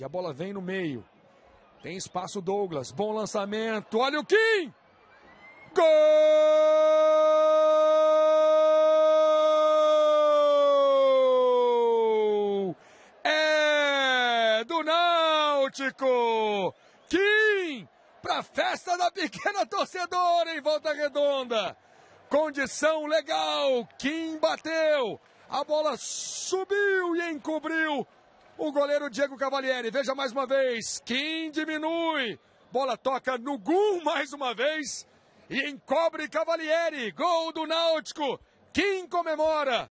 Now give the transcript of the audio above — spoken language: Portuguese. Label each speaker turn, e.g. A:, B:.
A: E a bola vem no meio. Tem espaço Douglas. Bom lançamento. Olha o Kim!
B: Gol! É do
A: Náutico! Kim! Pra festa da pequena torcedora em Volta Redonda. Condição legal. Kim bateu. A bola subiu e encobriu o goleiro Diego Cavalieri. Veja mais uma vez, Kim diminui. Bola toca no Gum mais uma vez e encobre Cavalieri. Gol do Náutico. Kim comemora.